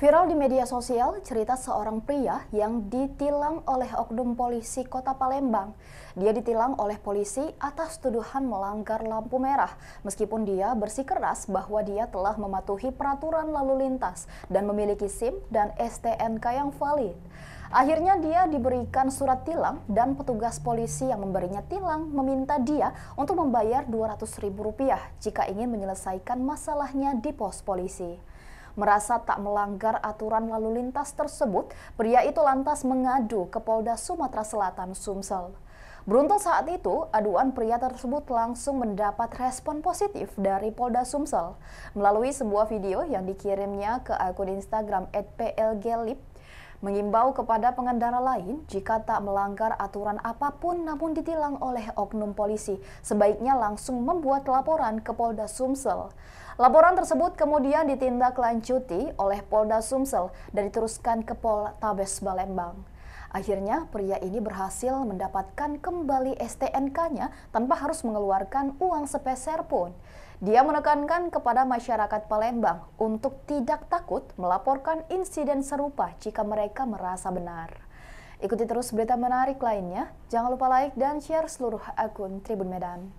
Viral di media sosial, cerita seorang pria yang ditilang oleh oknum polisi kota Palembang. Dia ditilang oleh polisi atas tuduhan melanggar lampu merah, meskipun dia bersikeras bahwa dia telah mematuhi peraturan lalu lintas dan memiliki SIM dan STNK yang valid. Akhirnya dia diberikan surat tilang dan petugas polisi yang memberinya tilang meminta dia untuk membayar Rp200.000 jika ingin menyelesaikan masalahnya di pos polisi merasa tak melanggar aturan lalu lintas tersebut, pria itu lantas mengadu ke Polda Sumatera Selatan Sumsel. Beruntung saat itu, aduan pria tersebut langsung mendapat respon positif dari Polda Sumsel. Melalui sebuah video yang dikirimnya ke akun Instagram @plglip, mengimbau kepada pengendara lain jika tak melanggar aturan apapun namun ditilang oleh oknum polisi, sebaiknya langsung membuat laporan ke Polda Sumsel. Laporan tersebut kemudian ditindaklanjuti oleh Polda Sumsel dan diteruskan ke Poltabes Balembang. Akhirnya, pria ini berhasil mendapatkan kembali STNK-nya tanpa harus mengeluarkan uang sepeser pun. Dia menekankan kepada masyarakat Palembang untuk tidak takut melaporkan insiden serupa jika mereka merasa benar. Ikuti terus berita menarik lainnya. Jangan lupa like dan share seluruh akun Tribun Medan.